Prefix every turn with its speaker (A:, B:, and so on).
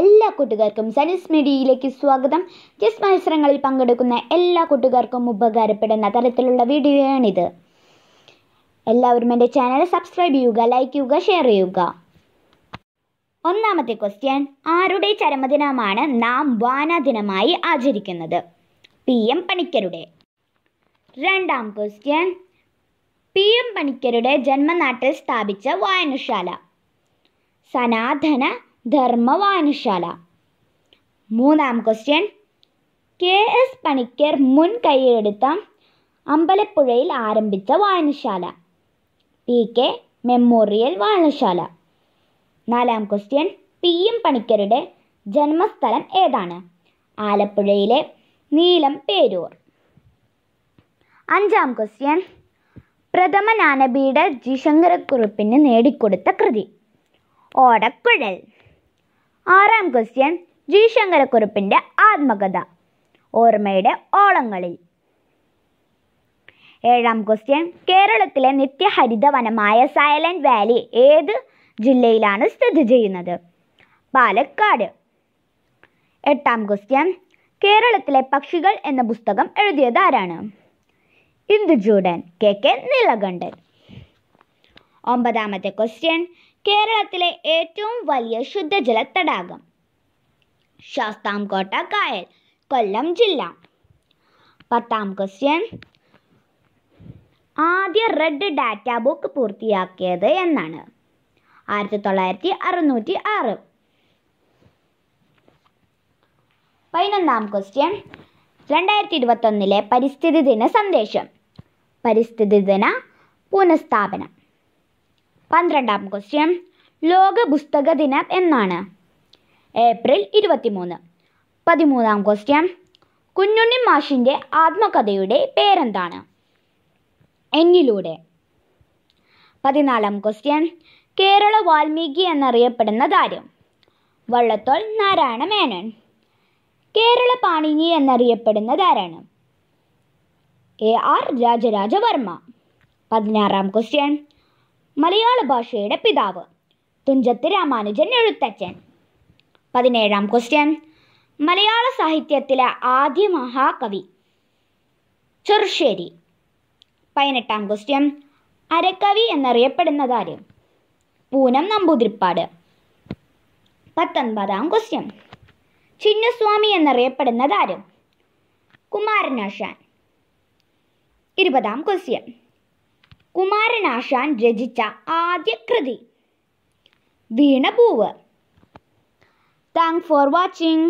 A: എല്ലാ കൂട്ടുകാർക്കും സനീസ് മീഡിയയിലേക്ക് സ്വാഗതം ചെസ് മത്സരങ്ങളിൽ പങ്കെടുക്കുന്ന എല്ലാ കൂട്ടുകാർക്കും ഉപകാരപ്പെടുന്ന തരത്തിലുള്ള വീഡിയോയാണിത് എല്ലാവരും എൻ്റെ ചാനൽ സബ്സ്ക്രൈബ് ചെയ്യുക ലൈക്ക് ചെയ്യുക ഷെയർ ചെയ്യുക ഒന്നാമത്തെ ക്വസ്റ്റ്യൻ ആരുടെ ചരമദിനമാണ് നാം വാന ദിനമായി ആചരിക്കുന്നത് പി എം പണിക്കരുടെ രണ്ടാം ക്വസ്റ്റ്യൻ പി എം പണിക്കരുടെ ജന്മനാട്ടിൽ സ്ഥാപിച്ച വായനശാല സനാതന ധർമ്മവാനുശാല മൂന്നാം ക്വസ്റ്റ്യൻ കെ എസ് പണിക്കർ മുൻ കൈയെടുത്ത അമ്പലപ്പുഴയിൽ ആരംഭിച്ച വായനശാല പി കെ മെമ്മോറിയൽ വായനശാല നാലാം ക്വസ്റ്റ്യൻ പി എം പണിക്കരുടെ ജന്മസ്ഥലം ഏതാണ് ആലപ്പുഴയിലെ നീലം പേരൂർ അഞ്ചാം ക്വസ്റ്റ്യൻ പ്രഥമ ജ്ഞാനപീഠ ജി നേടിക്കൊടുത്ത കൃതി ഓടക്കുഴൽ ആറാം ക്വസ്റ്റ്യൻ ജി ശങ്കരക്കുറുപ്പിൻ്റെ ആത്മകഥ ഓർമ്മയുടെ ഓളങ്ങളിൽ ഏഴാം ക്വസ്റ്റ്യൻ കേരളത്തിലെ നിത്യഹരിതവനമായ സൈലൻറ്റ് വാലി ഏത് ജില്ലയിലാണ് സ്ഥിതി ചെയ്യുന്നത് പാലക്കാട് എട്ടാം ക്വസ്റ്റ്യൻ കേരളത്തിലെ പക്ഷികൾ എന്ന പുസ്തകം എഴുതിയത് ആരാണ് ഇന്ദുചൂടൻ കെ കെ നീലകണ്ഠൻ ഒമ്പതാമത്തെ ക്വസ്റ്റ്യൻ കേരളത്തിലെ ഏറ്റവും വലിയ ശുദ്ധജല തടാകം ശാസ്താംകോട്ട കായൽ കൊല്ലം ജില്ല പത്താം ക്വസ്റ്റ്യൻ ആദ്യ റെഡ് ഡാറ്റ ബുക്ക് പൂർത്തിയാക്കിയത് എന്നാണ് ആയിരത്തി തൊള്ളായിരത്തി അറുന്നൂറ്റി ആറ് പതിനൊന്നാം ക്വസ്റ്റ്യൻ രണ്ടായിരത്തി ഇരുപത്തൊന്നിലെ പരിസ്ഥിതി ദിന സന്ദേശം പരിസ്ഥിതി ദിന പുനഃസ്ഥാപനം പന്ത്രണ്ടാം ക്വസ്റ്റ്യൻ ലോക പുസ്തക ദിനം എന്നാണ് ഏപ്രിൽ ഇരുപത്തിമൂന്ന് പതിമൂന്നാം ക്വസ്റ്റ്യൻ കുഞ്ഞുണ്ണി മാഷിൻ്റെ ആത്മകഥയുടെ പേരെന്താണ് എന്നിലൂടെ പതിനാലാം ക്വസ്റ്റ്യൻ കേരള വാൽമീകി എന്നറിയപ്പെടുന്ന താരം വള്ളത്തോൾ നാരായണ മേനോൻ കേരള പാണിനി എന്നറിയപ്പെടുന്ന താരാണ് എ ആർ രാജരാജവർമ്മ പതിനാറാം ക്വസ്റ്റ്യൻ മലയാള ഭാഷയുടെ പിതാവ് തുഞ്ചത്ത് രാമാനുജൻ എഴുത്തച്ഛൻ പതിനേഴാം ക്വസ്റ്റ്യൻ മലയാള സാഹിത്യത്തിലെ ആദ്യ മഹാകവി ചെറുശ്ശേരി പതിനെട്ടാം ക്വസ്റ്റ്യൻ അരക്കവി എന്നറിയപ്പെടുന്നതാര് പൂനം നമ്പൂതിരിപ്പാട് പത്തൊൻപതാം ക്വസ്റ്റ്യൻ ചിന്നസ്വാമി എന്നറിയപ്പെടുന്നതാര് കുമാരനാശാൻ ഇരുപതാം ക്വസ്റ്റ്യൻ കുമാരനാശാൻ രചിച്ച ആദ്യ കൃതി വീണപൂവ് താങ്ക് ഫോർ വാച്ചിങ്